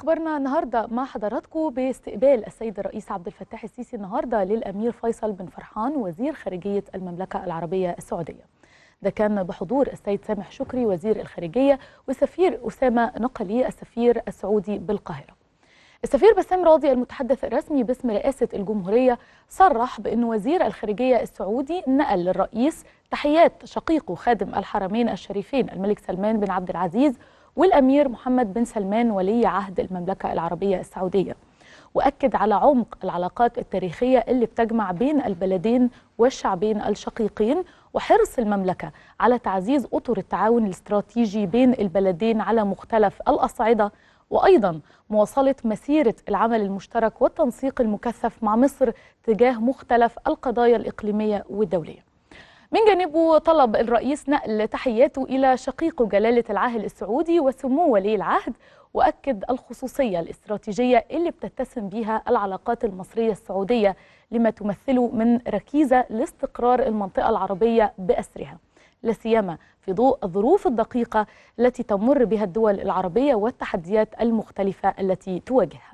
اخبارنا النهارده مع حضراتكم باستقبال السيد الرئيس عبد الفتاح السيسي النهارده للامير فيصل بن فرحان وزير خارجيه المملكه العربيه السعوديه. ده كان بحضور السيد سامح شكري وزير الخارجيه وسفير اسامه نقلي السفير السعودي بالقاهره. السفير بسام راضي المتحدث الرسمي باسم رئاسة الجمهورية صرح بأن وزير الخارجية السعودي نقل للرئيس تحيات شقيقه خادم الحرمين الشريفين الملك سلمان بن عبد العزيز والأمير محمد بن سلمان ولي عهد المملكة العربية السعودية وأكد على عمق العلاقات التاريخية اللي بتجمع بين البلدين والشعبين الشقيقين وحرص المملكة على تعزيز أطر التعاون الاستراتيجي بين البلدين على مختلف الأصعدة وأيضا مواصلة مسيرة العمل المشترك والتنسيق المكثف مع مصر تجاه مختلف القضايا الإقليمية والدولية من جانبه طلب الرئيس نقل تحياته إلى شقيقه جلالة العاهل السعودي وسمو ولي العهد وأكد الخصوصية الاستراتيجية اللي بتتسم بها العلاقات المصرية السعودية لما تمثله من ركيزة لاستقرار المنطقة العربية بأسرها لسيما في ضوء الظروف الدقيقة التي تمر بها الدول العربية والتحديات المختلفة التي تواجهها